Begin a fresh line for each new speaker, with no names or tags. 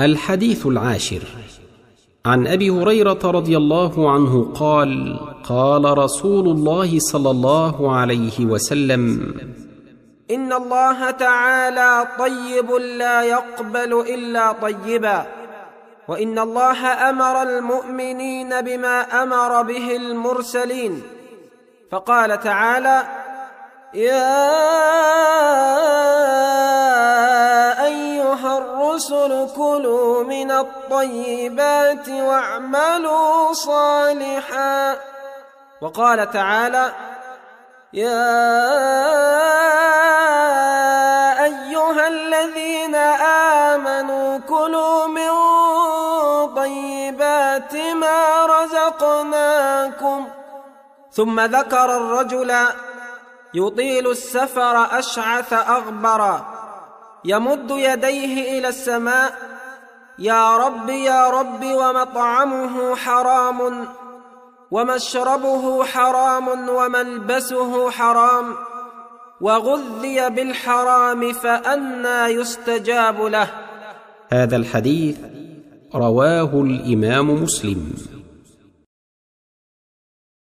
الحديث العاشر عن ابي هريره رضي الله عنه قال قال رسول الله صلى الله عليه وسلم
ان الله تعالى طيب لا يقبل الا طيبا وان الله امر المؤمنين بما امر به المرسلين فقال تعالى يا الرسل كلوا من الطيبات واعملوا صالحا وقال تعالى يا ايها الذين امنوا كلوا من طيبات ما رزقناكم ثم ذكر الرجل يطيل السفر اشعث اغبر يمد يديه الى السماء يا رب يا رب ومطعمه حرام ومشربه حرام وملبسه حرام وغذي بالحرام فانى يستجاب له
هذا الحديث رواه الامام مسلم